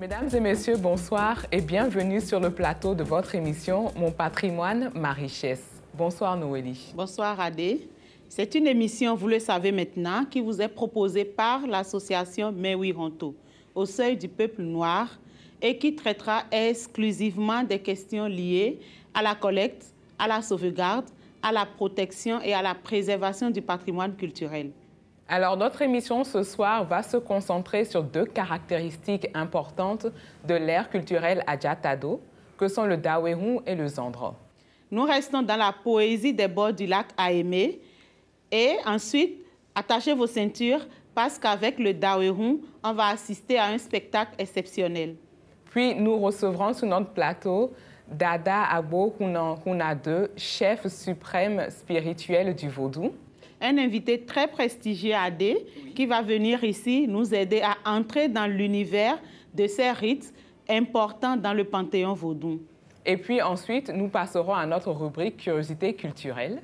Mesdames et messieurs, bonsoir et bienvenue sur le plateau de votre émission Mon patrimoine, ma richesse. Bonsoir Noélie. Bonsoir Adé. C'est une émission, vous le savez maintenant, qui vous est proposée par l'association Mewi Ronto, au seuil du peuple noir, et qui traitera exclusivement des questions liées à la collecte, à la sauvegarde, à la protection et à la préservation du patrimoine culturel. Alors notre émission ce soir va se concentrer sur deux caractéristiques importantes de l'ère culturelle Adjatado, que sont le Dawehun et le Zandro. Nous restons dans la poésie des bords du lac Aimé et ensuite attachez vos ceintures parce qu'avec le Dawehun, on va assister à un spectacle exceptionnel. Puis nous recevrons sur notre plateau Dada Abo Kunade, chef suprême spirituel du vaudou. Un invité très prestigieux à qui va venir ici nous aider à entrer dans l'univers de ces rites importants dans le panthéon vaudou. Et puis ensuite, nous passerons à notre rubrique Curiosité culturelle.